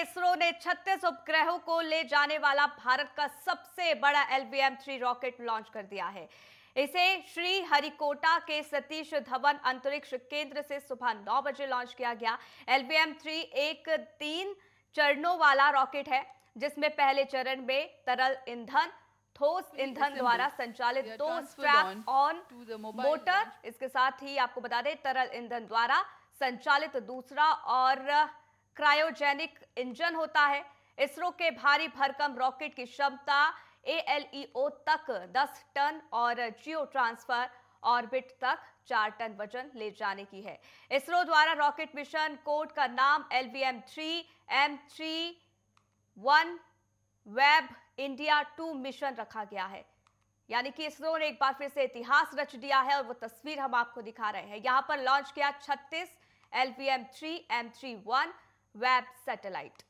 इसरो ने 36 उपग्रहों को ले जाने वाला भारत का सबसे बड़ा एल थ्री रॉकेट लॉन्च कर दिया है इसे श्री हरिकोटा के सतीश धवन अंतरिक्ष केंद्र से सुबह 9 बजे लॉन्च किया गया एलबीएम थ्री एक तीन चरणों वाला रॉकेट है जिसमें पहले चरण में तरल ईंधन ठोस ईंधन द्वारा संचालित दो स्ट्रैप ऑन मोटर इसके साथ ही आपको बता दें तरल ईंधन द्वारा संचालित दूसरा और क्रायोजेनिक इंजन होता है इसरो के भारी भरकम रॉकेट की क्षमता एएलईओ e तक 10 टन और जियो ट्रांसफर ऑर्बिट तक चार टन वजन ले जाने की है इसरो द्वारा रॉकेट मिशन कोड का नाम L V M three M three OneWeb India two mission रखा गया है यानी कि इसरो ने एक बार फिर से इतिहास रच दिया है और वो तस्वीर हम आपको दिखा रहे हैं यहां पर लॉन्च किया 36 L V M three M three one Web satellite.